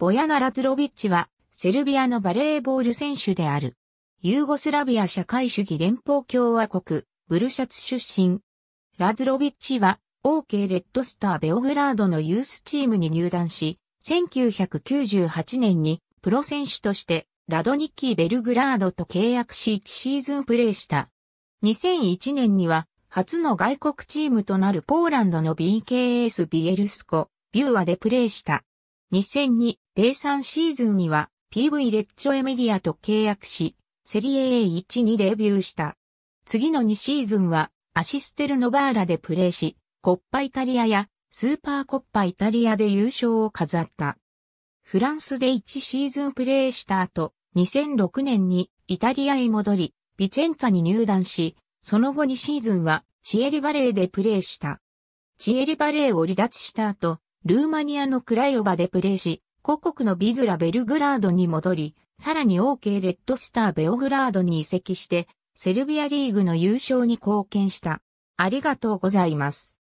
ボヤナ・ラトゥロビッチは、セルビアのバレーボール選手である。ユーゴスラビア社会主義連邦共和国、ブルシャツ出身。ラドゥロビッチは、OK レッドスターベオグラードのユースチームに入団し、1998年にプロ選手としてラドニッキー・ベルグラードと契約し1シーズンプレーした。2001年には初の外国チームとなるポーランドの BKS ビエルスコ、ビューアでプレーした。2002-03シーズンには PV レッチョエメリアと契約し、セリエ A1 にデビューした。次の2シーズンはアシステルノバーラでプレーし、コッパイタリアやスーパーコッパイタリアで優勝を飾った。フランスで1シーズンプレーした後、2006年にイタリアへ戻り、ビチェンツァに入団し、その後2シーズンはチエリバレーでプレーした。チエリバレーを離脱した後、ルーマニアのクライオバでプレーし、故国のビズラベルグラードに戻り、さらに OK レッドスターベオグラードに移籍して、セルビアリーグの優勝に貢献した。ありがとうございます。